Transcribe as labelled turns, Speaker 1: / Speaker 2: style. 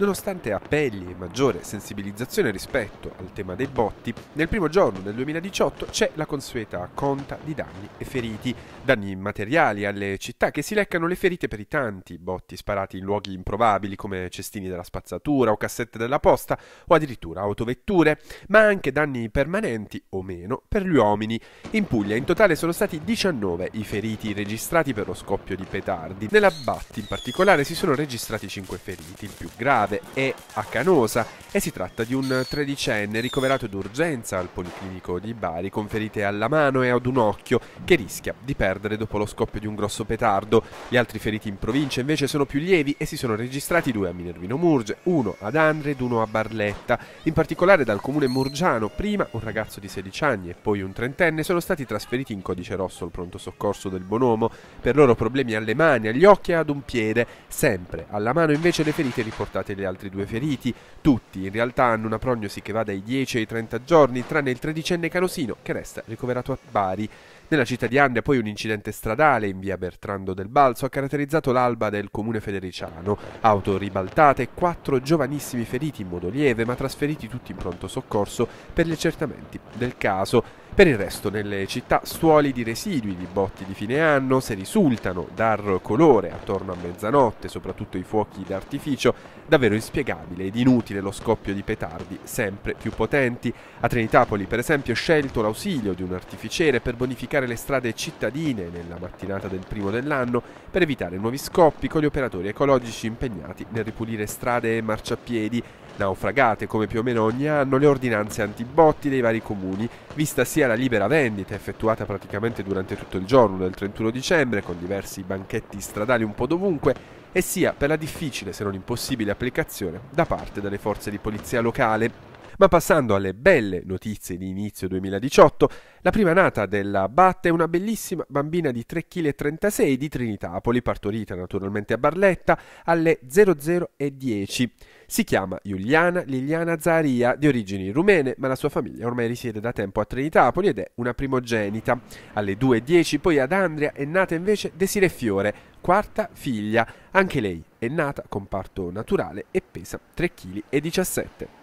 Speaker 1: Nonostante appelli e maggiore sensibilizzazione rispetto al tema dei botti, nel primo giorno del 2018 c'è la consueta conta di danni e feriti, danni materiali alle città che si leccano le ferite per i tanti botti sparati in luoghi improbabili come cestini della spazzatura o cassette della posta o addirittura autovetture, ma anche danni permanenti o meno per gli uomini. In Puglia in totale sono stati 19 i feriti registrati per lo scoppio di petardi. Nella Batti in particolare si sono registrati 5 feriti, il più grave grave è a Canosa e si tratta di un tredicenne ricoverato d'urgenza al Policlinico di Bari con ferite alla mano e ad un occhio che rischia di perdere dopo lo scoppio di un grosso petardo. Gli altri feriti in provincia invece sono più lievi e si sono registrati due a Minervino Murge, uno ad Andre ed uno a Barletta. In particolare dal comune murgiano prima un ragazzo di 16 anni e poi un trentenne sono stati trasferiti in codice rosso al pronto soccorso del Bonomo per loro problemi alle mani, agli occhi e ad un piede, sempre alla mano invece le ferite riportate morte gli altri due feriti. Tutti in realtà hanno una prognosi che va dai 10 ai 30 giorni, tranne il tredicenne Canosino che resta ricoverato a Bari. Nella città di Andria poi un incidente stradale in via Bertrando del Balzo ha caratterizzato l'alba del comune federiciano. Auto ribaltate quattro giovanissimi feriti in modo lieve ma trasferiti tutti in pronto soccorso per gli accertamenti del caso. Per il resto nelle città stuoli di residui di botti di fine anno se risultano dar colore attorno a mezzanotte, soprattutto i fuochi d'artificio, da davvero inspiegabile ed inutile lo scoppio di petardi sempre più potenti. A Trinitapoli, per esempio, è scelto l'ausilio di un artificiere per bonificare le strade cittadine nella mattinata del primo dell'anno per evitare nuovi scoppi con gli operatori ecologici impegnati nel ripulire strade e marciapiedi naufragate come più o meno ogni anno le ordinanze antibotti dei vari comuni, vista sia la libera vendita effettuata praticamente durante tutto il giorno del 31 dicembre con diversi banchetti stradali un po' dovunque, e sia per la difficile se non impossibile applicazione da parte delle forze di polizia locale ma passando alle belle notizie di inizio 2018, la prima nata della Batte è una bellissima bambina di 3,36 kg di Trinitapoli, partorita naturalmente a Barletta alle 00.10. Si chiama Giuliana Liliana Zaria, di origini rumene, ma la sua famiglia ormai risiede da tempo a Trinitapoli ed è una primogenita. Alle 2.10 poi ad Andrea è nata invece Desire Fiore, quarta figlia. Anche lei è nata con parto naturale e pesa 3,17 kg.